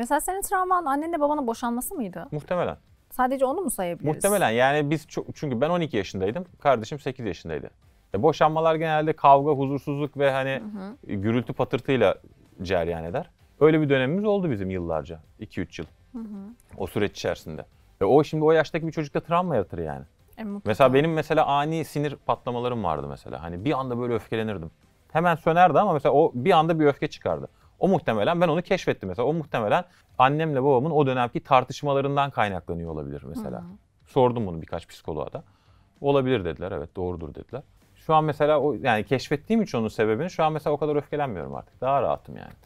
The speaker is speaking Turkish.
Mesela senin travman annenle babanın boşanması mıydı? Muhtemelen. Sadece onu mu sayabiliriz? Muhtemelen yani biz çok, çünkü ben 12 yaşındaydım, kardeşim 8 yaşındaydı. E boşanmalar genelde kavga, huzursuzluk ve hani hı hı. gürültü patırtıyla ceryan eder. Öyle bir dönemimiz oldu bizim yıllarca, 2-3 yıl. Hı hı. O süreç içerisinde. Ve o şimdi o yaştaki bir çocukta travma yaratır yani. E, mesela benim mesela ani sinir patlamalarım vardı mesela. Hani bir anda böyle öfkelenirdim. Hemen sönerdi ama mesela o bir anda bir öfke çıkardı. O muhtemelen ben onu keşfettim mesela. O muhtemelen annemle babamın o dönemki tartışmalarından kaynaklanıyor olabilir mesela. hı Sordum bunu birkaç psikoloğa da. Olabilir dediler evet doğrudur dediler. Şu an mesela o yani keşfettiğim için onun sebebini şu an mesela o kadar öfkelenmiyorum artık. Daha rahatım yani.